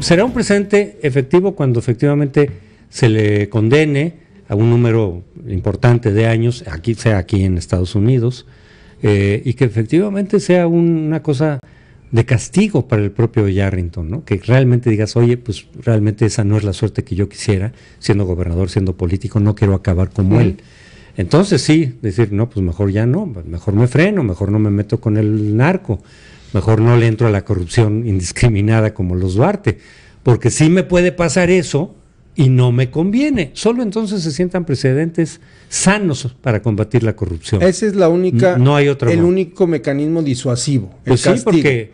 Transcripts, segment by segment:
será un presente efectivo cuando efectivamente se le condene a un número importante de años, aquí sea aquí en Estados Unidos, eh, y que efectivamente sea una cosa de castigo para el propio Yarrington, ¿no? que realmente digas, oye, pues realmente esa no es la suerte que yo quisiera, siendo gobernador, siendo político, no quiero acabar como él. Entonces sí, decir, no, pues mejor ya no, mejor me freno, mejor no me meto con el narco mejor no le entro a la corrupción indiscriminada como los Duarte, porque sí me puede pasar eso y no me conviene. Solo entonces se sientan precedentes sanos para combatir la corrupción. Ese es la única, no, hay otro el único mecanismo disuasivo. El pues porque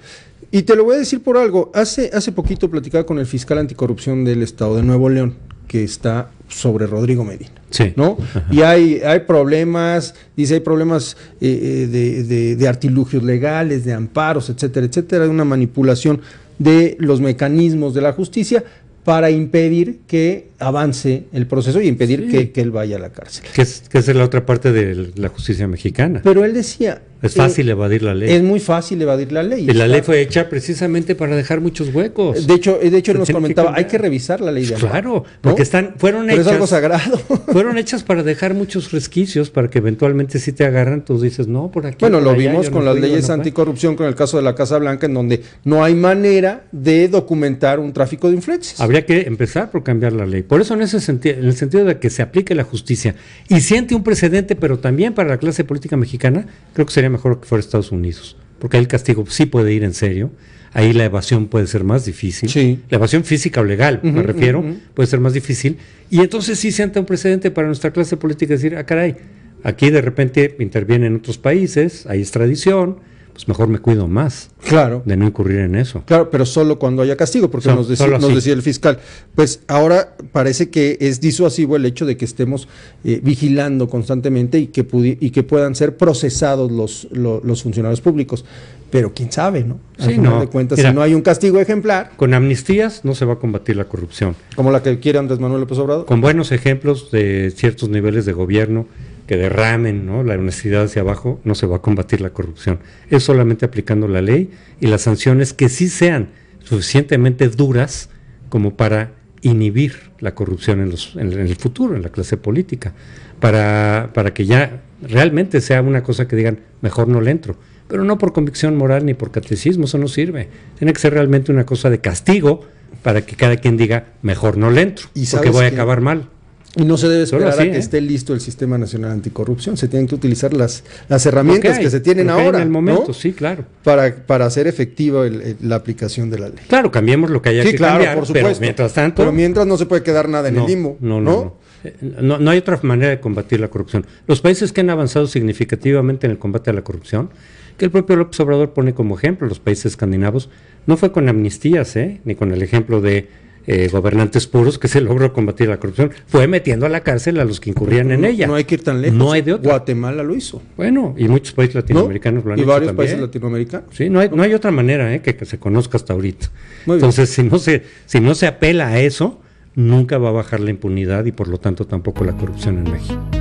y te lo voy a decir por algo. Hace hace poquito platicaba con el fiscal anticorrupción del estado de Nuevo León que está sobre Rodrigo Medina, sí. ¿no? Y hay, hay problemas, dice, hay problemas eh, eh, de, de, artilugios legales, de amparos, etcétera, etcétera, de una manipulación de los mecanismos de la justicia para impedir que avance el proceso y impedir que, él vaya a la cárcel. Que es, la otra parte de la justicia mexicana. Pero él decía... Es fácil eh, evadir la ley. Es muy fácil evadir la ley. Y la ley fue hecha precisamente para dejar muchos huecos. De hecho, eh, de hecho nos comentaba, hay que revisar la ley de Claro, porque están, fueron Pero hechas... es algo sagrado. fueron hechas para dejar muchos resquicios, para que eventualmente si te agarran, tú dices, no, por aquí... Bueno, lo vimos con las leyes anticorrupción, con el caso de la Casa Blanca, en donde no hay manera de documentar un tráfico de influencias. Habría que empezar por cambiar la ley por eso en ese sentido, en el sentido de que se aplique la justicia y siente un precedente, pero también para la clase política mexicana, creo que sería mejor que fuera Estados Unidos, porque ahí el castigo sí puede ir en serio, ahí la evasión puede ser más difícil, la evasión física o legal, me refiero, puede ser más difícil, y entonces sí siente un precedente para nuestra clase política decir, ah, caray, aquí de repente intervienen otros países, hay extradición, pues mejor me cuido más. Claro. De no incurrir en eso. Claro, pero solo cuando haya castigo, porque nos, decía, el fiscal. Pues ahora parece que es disuasivo el hecho de que estemos eh, vigilando constantemente y que, y que puedan ser procesados los, los, funcionarios públicos. Pero quién sabe, ¿no? de cuentas, si no hay un castigo ejemplar. Con amnistías no se va a combatir la corrupción. Como la que quiere Andrés Manuel López Obrador. Con buenos ejemplos de ciertos niveles de gobierno que derramen la honestidad hacia abajo, no se va a combatir la corrupción. Es solamente aplicando la ley y las sanciones que sí sean suficientemente duras como para inhibir la corrupción en, los, en, el futuro, en la clase política, para, para que ya realmente sea una cosa que digan, mejor no le entro, pero no por convicción moral ni por catecismo, eso no sirve. Tiene que ser realmente una cosa de castigo para que cada quien diga, mejor no le entro, porque voy a acabar mal. Y no se debe esperar a que ¿eh? esté listo el Sistema Nacional Anticorrupción. Se tienen que utilizar las, las herramientas que se tienen ahora. En el momento, sí, claro. Para, para hacer efectiva la aplicación de la ley. Claro, cambiemos lo que haya que claro, por supuesto. Pero mientras tanto. Pero mientras no se puede quedar nada en el limbo. No, no. ¿no? Eh, no, no, hay otra manera de combatir la corrupción. Los países que han avanzado significativamente en el combate a la corrupción, que el propio López Obrador pone como ejemplo, los países escandinavos, no fue con amnistías, ¿eh? ni con el ejemplo de eh, gobernantes puros que se logró combatir la corrupción, fue metiendo a la cárcel a los que incurrían en ella. No hay que ir tan lejos. Guatemala lo hizo. Bueno, y muchos países latinoamericanos lo han hecho. Y varios países latinoamericanos. Sí, no hay, no hay otra manera que, eh, que, se conozca hasta ahorita. Entonces, si no se, si no se apela a eso, nunca va a bajar la impunidad y por lo tanto tampoco la corrupción en México.